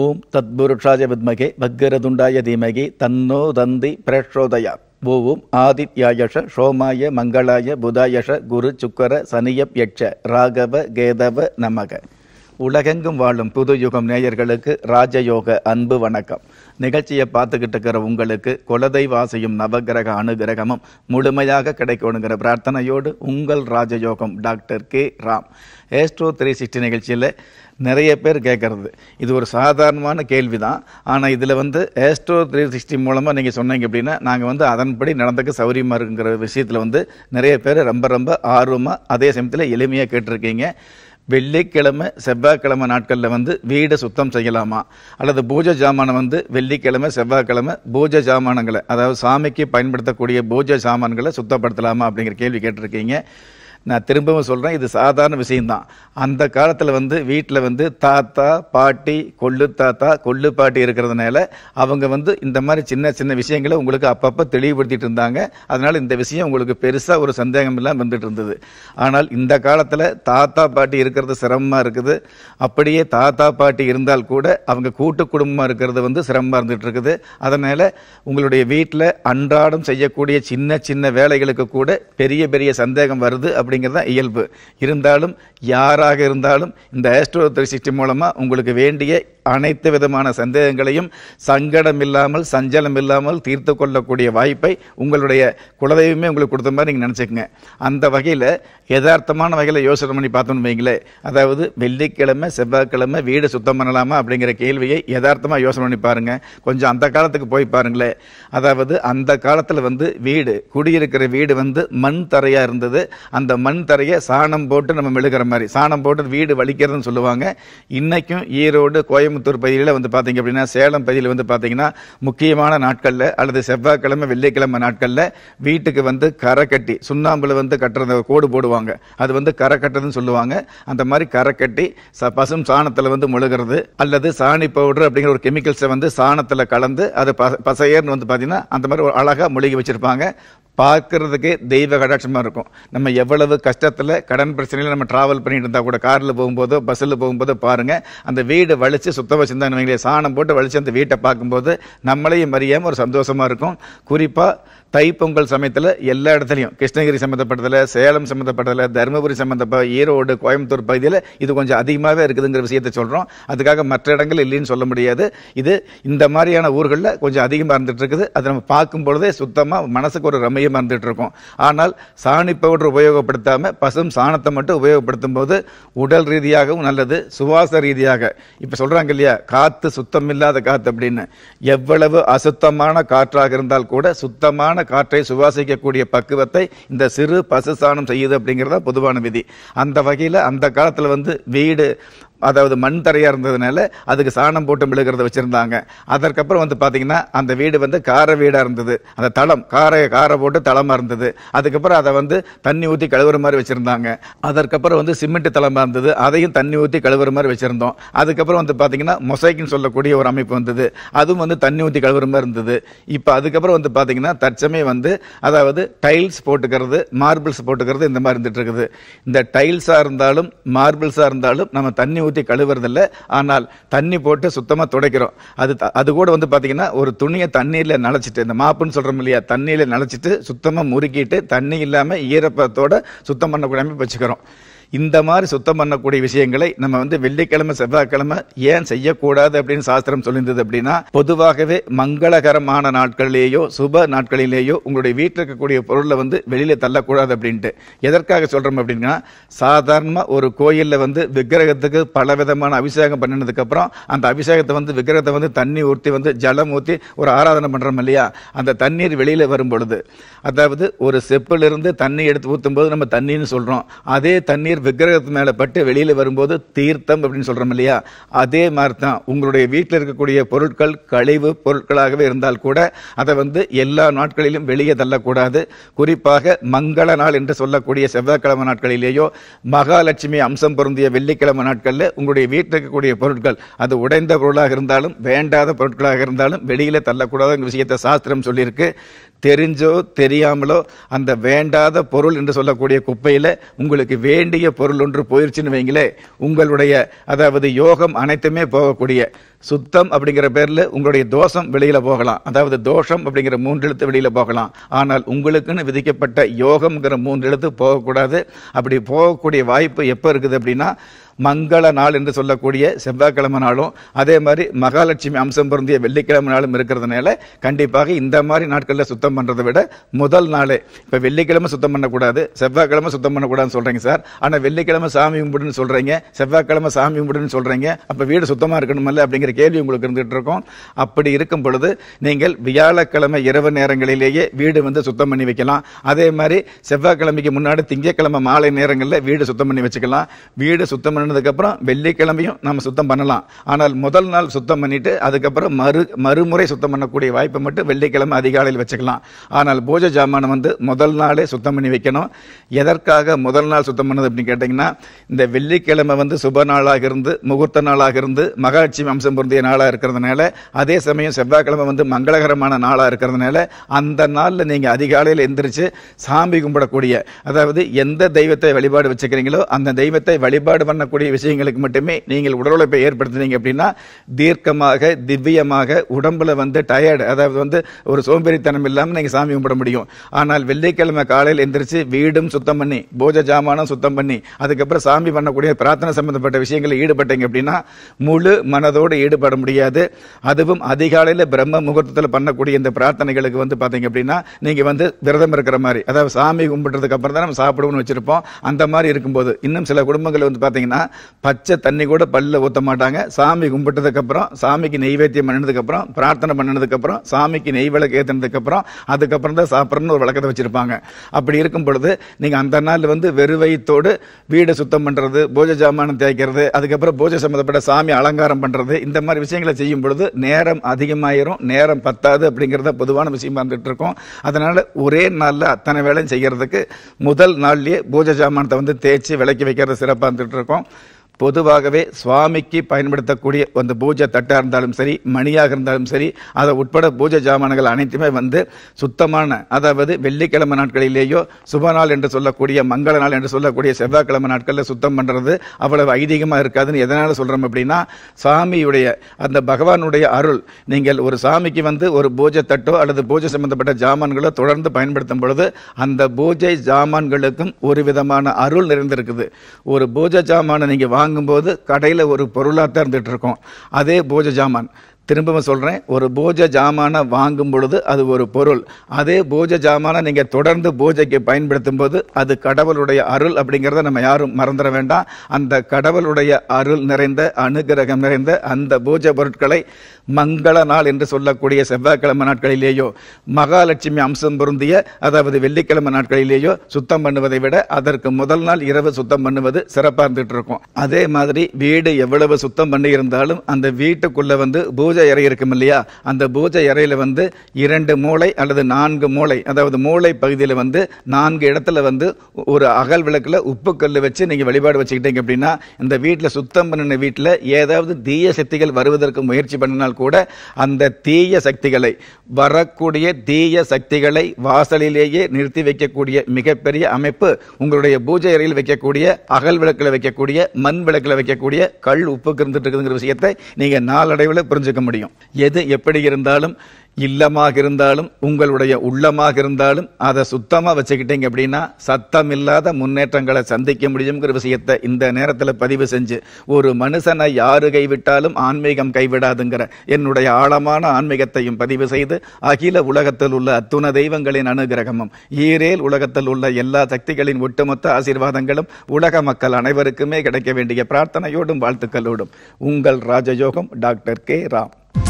ஓம் தத்புருஷாய வித்மகே பக்கரதுண்டாய தீமகி தன்னோ தந்தி பிரேஷோதயா ஓவும் ஆதித்யாயஷ சோமாய மங்களாய புதாயஷ குரு சுக்கர சனியப் யட்ச ராகவ கேதவ நமக உலகெங்கும் வாழும் புது யுகம் நேயர்களுக்கு ராஜயோக அன்பு வணக்கம் நிகழ்ச்சியை பார்த்துக்கிட்டு இருக்கிற உங்களுக்கு குலதெய்வாசையும் நவகிரக அனுகிரகமும் முழுமையாக கிடைக்கணுங்கிற பிரார்த்தனையோடு உங்கள் ராஜயோகம் doctor K Ram astro three sixty நிகழ்ச்சியில் நிறைய பேர் கேட்குறது இது ஒரு சாதாரணமான கேள்வி தான் ஆனால் இதில் வந்து ஏஸ்ட்ரோ த்ரீ சிக்ஸ்டி மூலமாக நீங்கள் சொன்னீங்க அப்படின்னா நாங்கள் வந்து அதன்படி நடந்துக்க சௌரியமாக இருக்குங்கிற விஷயத்தில் வந்து நிறைய பேர் ரொம்ப ரொம்ப ஆர்வமாக அதே சமயத்தில் எளிமையாக கேட்டிருக்கீங்க வெள்ளிக்கிழமை செவ்வாய்க்கிழமை நாட்களில் வந்து வீடை சுத்தம் செய்யலாமா அல்லது பூஜை ஜாமானை வந்து வெள்ளிக்கிழமை செவ்வாய்க்கிழமை பூஜை ஜாமானங்களை அதாவது சாமிக்கு பயன்படுத்தக்கூடிய பூஜை சாமான்களை சுத்தப்படுத்தலாமா அப்படிங்கிற கேள்வி கேட்டிருக்கீங்க நான் திரும்பவும் சொல்கிறேன் இது சாதாரண விஷயந்தான் அந்த காலத்தில் வந்து வீட்டில் வந்து தாத்தா பாட்டி கொள்ளு தாத்தா கொள்ளு பாட்டி இருக்கிறதுனால அவங்க வந்து இந்த மாதிரி சின்ன சின்ன விஷயங்களை உங்களுக்கு அப்பப்போ தெளிவுபடுத்திட்டு இருந்தாங்க அதனால் இந்த விஷயம் உங்களுக்கு பெருசாக ஒரு சந்தேகம் இல்லாமல் வந்துட்டு இருந்தது ஆனால் இந்த காலத்தில் தாத்தா பாட்டி இருக்கிறது சிரமமாக இருக்குது அப்படியே தாத்தா பாட்டி இருந்தால் கூட அவங்க கூட்டு குடும்பமாக இருக்கிறது வந்து சிரமமாக இருந்துகிட்டு இருக்குது அதனால் உங்களுடைய வீட்டில் அன்றாடம் செய்யக்கூடிய சின்ன சின்ன வேலைகளுக்கு கூட பெரிய பெரிய சந்தேகம் வருது அப்படி அப்படிங்கிறது தான் இயல்பு இருந்தாலும் யாராக இருந்தாலும் இந்த ஆஸ்ட்ரோ த்ரீ சிக்ஸ்டி மூலமாக உங்களுக்கு வேண்டிய அனைத்து விதமான சந்தேகங்களையும் சங்கடம் இல்லாமல் சஞ்சலம் இல்லாமல் தீர்த்து கொள்ளக்கூடிய வாய்ப்பை உங்களுடைய குலதெய்வமே உங்களுக்கு கொடுத்த மாதிரி நீங்கள் நினச்சிக்கங்க அந்த வகையில் யதார்த்தமான வகையில் யோசனை பண்ணி பார்த்தோம்னு வைங்களேன் அதாவது வெள்ளிக்கிழமை செவ்வாய்க்கிழமை வீடு சுத்தம் பண்ணலாமா அப்படிங்கிற கேள்வியை யதார்த்தமாக யோசனை பண்ணி பாருங்கள் கொஞ்சம் அந்த காலத்துக்கு போய் பாருங்களேன் அதாவது அந்த காலத்தில் வந்து வீடு குடியிருக்கிற வீடு வந்து மண் தரையாக இருந்தது அந்த மண் தரையை சாணம் போட்டு நம்ம மெழுகிற மாதிரி சாணம் போட்டு வீடு வலிக்கிறதுன்னு சொல்லுவாங்க இன்றைக்கும் ஈரோடு கோயம்புத்தூர் கோயம்புத்தூர் பகுதியில் வந்து பார்த்தீங்க அப்படின்னா சேலம் பகுதியில் வந்து பார்த்தீங்கன்னா முக்கியமான நாட்களில் அல்லது செவ்வாய்க்கிழமை வெள்ளிக்கிழமை நாட்களில் வீட்டுக்கு வந்து கரை கட்டி சுண்ணாம்பில் வந்து கட்டுறத கோடு போடுவாங்க அது வந்து கரை கட்டுறதுன்னு சொல்லுவாங்க அந்த மாதிரி கரை கட்டி ச பசும் சாணத்தில் வந்து முழுகிறது அல்லது சாணி பவுடர் அப்படிங்கிற ஒரு கெமிக்கல்ஸை வந்து சாணத்தில் கலந்து அது ப பசையர்னு வந்து பார்த்தீங்கன்னா அந்த மாதிரி ஒரு அழகாக முழுகி வச்சுருப்பாங்க பார்க்கறதுக்கே தெய்வ கடாட்சமாக இருக்கும் நம்ம எவ்வளவு கஷ்டத்தில் கடன் பிரச்சனையில் நம்ம ட்ராவல் பண்ணிட்டு இருந்தால் கூட காரில் போகும்போதோ பஸ்ஸில் போகும்போதோ பாருங்கள் அந்த வீடு வலிச்சு சுத்த வச்சுருந்தாங்க சாணம் போட்டு வலிச்சு அந்த வீட்டை பார்க்கும்போது நம்மளையும் அறியாமல் ஒரு சந்தோஷமாக இருக்கும் குறிப்பாக தைப்பொங்கல் சமயத்தில் எல்லா இடத்துலையும் கிருஷ்ணகிரி சம்மந்தப்பட்டதில் சேலம் சம்மந்தப்பட்டதில் தருமபுரி சம்மந்தப்பட்ட ஈரோடு கோயம்புத்தூர் பகுதியில் இது கொஞ்சம் அதிகமாகவே இருக்குதுங்கிற விஷயத்தை சொல்கிறோம் அதுக்காக மற்ற இடங்கள் இல்லைன்னு சொல்ல முடியாது இது இந்த மாதிரியான ஊர்களில் கொஞ்சம் அதிகமாக இருந்துகிட்டு இருக்குது அதை நம்ம பார்க்கும் பொழுதே சுத்தமாக மனசுக்கு ஒரு ரம்மியமாக இருந்துகிட்டு இருக்கும் ஆனால் சாணி பவுடர் உபயோகப்படுத்தாமல் பசும் சாணத்தை மட்டும் உபயோகப்படுத்தும் போது உடல் ரீதியாகவும் நல்லது சுவாச ரீதியாக இப்போ சொல்கிறாங்க இல்லையா இல்லையா காற்று இல்லாத காற்று அப்படின்னு எவ்வளவு அசுத்தமான காற்றாக இருந்தால் கூட சுத்தமான காற்றை சுவாசிக்கக்கூடிய பக்குவத்தை இந்த சிறு பசு சாணம் செய்யுது அப்படிங்கிறத பொதுவான விதி அந்த வகையில் அந்த காலத்தில் வந்து வீடு அதாவது மண் தரையாக இருந்ததுனால அதுக்கு சாணம் போட்டு மெழுகிறத வச்சுருந்தாங்க அதற்கப்புறம் வந்து பாத்தீங்கன்னா அந்த வீடு வந்து கார வீடாக இருந்தது அந்த தளம் காரை காரை போட்டு தளமாக இருந்தது அதுக்கப்புறம் அதை வந்து தண்ணி ஊற்றி கழுவுற மாதிரி வச்சுருந்தாங்க அதற்கப்புறம் வந்து சிமெண்ட் தளமாக இருந்தது அதையும் தண்ணி ஊற்றி கழுவுற மாதிரி வச்சுருந்தோம் அதுக்கப்புறம் வந்து பாத்தீங்கன்னா மொசைக்குன்னு சொல்லக்கூடிய ஒரு அமைப்பு வந்தது அதுவும் வந்து தண்ணி ஊற்றி கழுவுற மாதிரி இருந்தது இப்போ அதுக்கப்புறம் வந்து பாத்தீங்கன்னா தற்சமயம் வந்து அதாவது டைல்ஸ் போட்டுக்கிறது மார்பிள்ஸ் போட்டுக்கிறது இந்த மாதிரி இருக்குது இந்த டைல்ஸாக இருந்தாலும் மார்பிள்ஸாக இருந்தாலும் நம்ம தண்ணி ஊற்றி ஊற்றி கழுவுறதில்ல ஆனால் தண்ணி போட்டு சுத்தமாக துடைக்கிறோம் அது அது கூட வந்து பார்த்தீங்கன்னா ஒரு துணியை தண்ணியில் நனைச்சிட்டு இந்த மாப்புன்னு சொல்கிறோம் இல்லையா தண்ணியில் நனைச்சிட்டு சுத்தமாக முறுக்கிட்டு தண்ணி இல்லாமல் ஈரப்பதத்தோட சுத்தம் பண்ணக்கூடாமல் வச்சுக்கிறோம் இந்த மாதிரி சுத்தம் பண்ணக்கூடிய விஷயங்களை நம்ம வந்து வெள்ளிக்கிழமை செவ்வாய்க்கிழமை ஏன் செய்யக்கூடாது அப்படின்னு சாஸ்திரம் சொல்லியிருந்தது அப்படின்னா பொதுவாகவே மங்களகரமான நாட்களிலேயோ சுப நாட்களிலேயோ உங்களுடைய வீட்டில் இருக்கக்கூடிய பொருளை வந்து வெளியில் தள்ளக்கூடாது அப்படின்ட்டு எதற்காக சொல்கிறோம் அப்படின்னா சாதாரணமாக ஒரு கோயிலில் வந்து விக்கிரகத்துக்கு பல விதமான அபிஷேகம் பண்ணினதுக்கப்புறம் அந்த அபிஷேகத்தை வந்து விக்கிரகத்தை வந்து தண்ணி ஊற்றி வந்து ஜலம் ஊற்றி ஒரு ஆராதனை பண்ணுறோம் இல்லையா அந்த தண்ணீர் வெளியில் வரும் பொழுது அதாவது ஒரு செப்பிலிருந்து தண்ணி எடுத்து ஊற்றும் போது நம்ம தண்ணின்னு சொல்கிறோம் அதே தண்ணீர் விக்கிரகத்து மேலே பட்டு வெளியில் வரும்போது தீர்த்தம் அப்படின்னு சொல்கிறோம் இல்லையா அதே மாதிரி தான் உங்களுடைய வீட்டில் இருக்கக்கூடிய பொருட்கள் கழிவு பொருட்களாகவே இருந்தால் கூட அதை வந்து எல்லா நாட்களிலும் வெளியே தள்ளக்கூடாது குறிப்பாக மங்கள நாள் என்று சொல்லக்கூடிய செவ்வாய்க்கிழமை நாட்களிலேயோ மகாலட்சுமி அம்சம் பொருந்திய வெள்ளிக்கிழமை நாட்களில் உங்களுடைய வீட்டில் இருக்கக்கூடிய பொருட்கள் அது உடைந்த பொருளாக இருந்தாலும் வேண்டாத பொருட்களாக இருந்தாலும் வெளியில் தள்ளக்கூடாதுங்கிற விஷயத்தை சாஸ்திரம் சொல்லியிருக்கு தெரிஞ்சோ தெரியாமலோ அந்த வேண்டாத பொருள் என்று சொல்லக்கூடிய குப்பையில் உங்களுக்கு வேண்டிய பொருள் ஒன்று போயிடுச்சுன்னு வைங்களே உங்களுடைய அதாவது யோகம் அனைத்துமே போகக்கூடிய சுத்தம் அப்படிங்கிற பேரில் உங்களுடைய தோஷம் வெளியில் போகலாம் அதாவது தோஷம் அப்படிங்கிற மூன்று எழுத்து வெளியில் போகலாம் ஆனால் உங்களுக்குன்னு விதிக்கப்பட்ட யோகம்ங்கிற மூன்று எழுத்து போகக்கூடாது அப்படி போகக்கூடிய வாய்ப்பு எப்போ இருக்குது அப்படின்னா மங்கள நாள் என்று சொல்லக்கூடிய செவ்வாய்க்கிழமை நாளும் அதே மாதிரி மகாலட்சுமி அம்சம் பொருந்திய வெள்ளிக்கிழமை நாளும் இருக்கிறதுனால கண்டிப்பாக இந்த மாதிரி நாட்களில் சுத்தம் பண்ணுறதை விட முதல் நாளே இப்போ வெள்ளிக்கிழமை சுத்தம் பண்ணக்கூடாது செவ்வாய்க்கிழமை சுத்தம் பண்ணக்கூடாதுன்னு சொல்கிறீங்க சார் ஆனால் வெள்ளிக்கிழமை சாமி கும்பிடுன்னு சொல்கிறீங்க செவ்வாய்க்கிழமை சாமி கும்பிடுன்னு சொல்கிறீங்க அப்போ வீடு சுத்தமாக இருக்கணுமில்ல அப்படிங்கிற கேள்வி உங்களுக்கு இருந்துகிட்டு இருக்கோம் அப்படி இருக்கும் பொழுது நீங்கள் வியாழக்கிழமை இரவு நேரங்களிலேயே வீடு வந்து சுத்தம் பண்ணி வைக்கலாம் அதே மாதிரி செவ்வாய்க்கிழமைக்கு முன்னாடி திங்கட்கிழமை மாலை நேரங்களில் வீடு சுத்தம் பண்ணி வச்சுக்கலாம் வீடு சுத்தம் பண்ணினதுக்கப்புறம் வெள்ளிக்கிழமையும் நம்ம சுத்தம் பண்ணலாம் ஆனால் முதல் நாள் சுத்தம் பண்ணிவிட்டு அதுக்கப்புறம் மறு மறுமுறை சுத்தம் பண்ணக்கூடிய வாய்ப்பை மட்டும் வெள்ளிக்கிழமை அதிகாலையில் வச்சுக்கலாம் ஆனால் பூஜை ஜாமானம் வந்து முதல் நாளே சுத்தம் பண்ணி வைக்கணும் எதற்காக முதல் நாள் சுத்தம் பண்ணது அப்படின்னு கேட்டிங்கன்னா இந்த வெள்ளிக்கிழமை வந்து சுப நாளாக இருந்து முகூர்த்த நாளாக இருந்து மகாலட்சுமி அம்சம் பொருந்திய நாளாக இருக்கிறதுனால அதே சமயம் செவ்வாய்க்கிழமை வந்து மங்களகரமான நாளாக இருக்கிறதுனால அந்த நாளில் நீங்கள் அதிகாலையில் எந்திரிச்சு சாமி கும்பிடக்கூடிய அதாவது எந்த தெய்வத்தை வழிபாடு வச்சுக்கிறீங்களோ அந்த தெய்வத்தை வழிபாடு பண்ணக்கூடிய இருக்கக்கூடிய விஷயங்களுக்கு மட்டுமே நீங்கள் உடல் உழைப்பை ஏற்படுத்துனீங்க அப்படின்னா தீர்க்கமாக திவ்யமாக உடம்புல வந்து டயர்டு அதாவது வந்து ஒரு சோம்பேறித்தனம் இல்லாமல் நீங்கள் சாமி கும்பிட முடியும் ஆனால் வெள்ளிக்கிழமை காலையில் எந்திரிச்சு வீடும் சுத்தம் பண்ணி பூஜை ஜாமானும் சுத்தம் பண்ணி அதுக்கப்புறம் சாமி பண்ணக்கூடிய பிரார்த்தனை சம்பந்தப்பட்ட விஷயங்களில் ஈடுபட்டீங்க அப்படின்னா முழு மனதோடு ஈடுபட முடியாது அதுவும் அதிகாலையில் பிரம்ம முகூர்த்தத்தில் பண்ணக்கூடிய இந்த பிரார்த்தனைகளுக்கு வந்து பார்த்தீங்க அப்படின்னா நீங்கள் வந்து விரதம் இருக்கிற மாதிரி அதாவது சாமி கும்பிட்றதுக்கு அப்புறம் தான் நம்ம சாப்பிடுவோம்னு வச்சுருப்போம் அந்த மாதிரி இருக்கும்போது இன்னும் சில குடும்பங்கள் வந்து பார்த்தீங்கன்னா பச்சை தண்ணி கூட பல்லில் ஊற்ற மாட்டாங்க சாமி கும்பிட்டதுக்கப்புறம் சாமிக்கு நெய்வேத்தியம் அப்புறம் பிரார்த்தனை அப்புறம் சாமிக்கு நெய் விளக்கு அப்புறம் அதுக்கப்புறம் தான் சாப்பிட்றன்னு ஒரு விளக்கத்தை வச்சுருப்பாங்க அப்படி இருக்கும் பொழுது நீங்கள் அந்த நாள் வந்து வெறுவயத்தோடு வீடு சுத்தம் பண்ணுறது பூஜை ஜாமானம் தேய்க்கிறது அதுக்கப்புறம் பூஜை சம்மந்தப்பட்ட சாமி அலங்காரம் பண்ணுறது இந்த மாதிரி விஷயங்களை செய்யும் பொழுது நேரம் அதிகமாயிரும் நேரம் பத்தாது அப்படிங்கிறத பொதுவான விஷயமா இருந்துகிட்டு இருக்கோம் அதனால் ஒரே நாளில் அத்தனை வேலையும் செய்கிறதுக்கு முதல் நாள்லேயே பூஜை ஜாமானத்தை வந்து தேய்ச்சி விளக்கி வைக்கிறது சிறப்பாக இருந்துட்டு இருக்கோம் பொதுவாகவே சுவாமிக்கு பயன்படுத்தக்கூடிய அந்த பூஜை தட்டாக இருந்தாலும் சரி மணியாக இருந்தாலும் சரி அதை உட்பட பூஜை ஜாமான்கள் அனைத்துமே வந்து சுத்தமான அதாவது வெள்ளிக்கிழமை நாட்களிலேயோ சுப நாள் என்று சொல்லக்கூடிய மங்கள நாள் என்று சொல்லக்கூடிய செவ்வாய்க்கிழமை நாட்களில் சுத்தம் பண்ணுறது அவ்வளவு ஐதீகமாக இருக்காதுன்னு எதனால் சொல்கிறோம் அப்படின்னா சாமியுடைய அந்த பகவானுடைய அருள் நீங்கள் ஒரு சாமிக்கு வந்து ஒரு பூஜை தட்டோ அல்லது பூஜை சம்பந்தப்பட்ட ஜாமான்களோ தொடர்ந்து பயன்படுத்தும் பொழுது அந்த பூஜை ஜாமான்களுக்கும் ஒரு விதமான அருள் நிறைந்திருக்குது ஒரு பூஜை ஜாமானை நீங்கள் வாங்கும்போது கடையில் ஒரு பொருளாக தான் இருந்துகிட்ருக்கோம் அதே பூஜை ஜாமான் திரும்பவும் சொல்கிறேன் ஒரு பூஜை ஜாமானை வாங்கும் பொழுது அது ஒரு பொருள் அதே பூஜை ஜாமானை நீங்கள் தொடர்ந்து பூஜைக்கு பயன்படுத்தும் போது அது கடவுளுடைய அருள் அப்படிங்கிறத நம்ம யாரும் மறந்துட வேண்டாம் அந்த கடவுளுடைய அருள் நிறைந்த அனுகிரகம் நிறைந்த அந்த பூஜை பொருட்களை மங்கள நாள் என்று சொல்லக்கூடிய செவ்வாய்க்கிழமை நாட்களிலேயோ மகாலட்சுமி அம்சம் பொருந்திய அதாவது வெள்ளிக்கிழமை நாட்களிலேயோ சுத்தம் பண்ணுவதை விட அதற்கு முதல் நாள் இரவு சுத்தம் பண்ணுவது சிறப்பாக இருந்துகிட்டு இருக்கும் அதே மாதிரி வீடு எவ்வளவு சுத்தம் பண்ணியிருந்தாலும் அந்த வீட்டுக்குள்ளே வந்து பூஜை பூஜை இறை இருக்கும் இல்லையா அந்த பூஜை அறையில் வந்து இரண்டு மூளை அல்லது நான்கு மூளை அதாவது மூளை பகுதியில் வந்து நான்கு இடத்துல வந்து ஒரு அகல் விளக்கில் உப்பு கல் வச்சு நீங்கள் வழிபாடு வச்சுக்கிட்டீங்க அப்படின்னா இந்த வீட்டில் சுத்தம் பண்ணின வீட்டில் ஏதாவது தீய சக்திகள் வருவதற்கு முயற்சி பண்ணினால் கூட அந்த தீய சக்திகளை வரக்கூடிய தீய சக்திகளை வாசலிலேயே நிறுத்தி வைக்கக்கூடிய மிகப்பெரிய அமைப்பு உங்களுடைய பூஜை அறையில் வைக்கக்கூடிய அகல் விளக்கில் வைக்கக்கூடிய மண் விளக்கில் வைக்கக்கூடிய கல் உப்பு கிருந்துட்டு இருக்குதுங்கிற விஷயத்தை நீங்கள் நாளடைவில் புரிஞ்சுக்க முடியும் எது எப்படி இருந்தாலும் இல்லமாக இருந்தாலும் உங்களுடைய உள்ளமாக இருந்தாலும் அதை சுத்தமாக வச்சுக்கிட்டீங்க அப்படின்னா சத்தம் இல்லாத முன்னேற்றங்களை சந்திக்க முடியுங்கிற விஷயத்தை இந்த நேரத்தில் பதிவு செஞ்சு ஒரு மனுஷனை யாரு கைவிட்டாலும் ஆன்மீகம் கைவிடாதுங்கிற என்னுடைய ஆழமான ஆன்மீகத்தையும் பதிவு செய்து அகில உலகத்தில் உள்ள அத்துண தெய்வங்களின் அனுகிரகமும் ஈரேல் உலகத்தில் உள்ள எல்லா சக்திகளின் ஒட்டுமொத்த ஆசீர்வாதங்களும் உலக மக்கள் அனைவருக்குமே கிடைக்க வேண்டிய பிரார்த்தனையோடும் வாழ்த்துக்களோடும் உங்கள் ராஜயோகம் டாக்டர் கே ராம்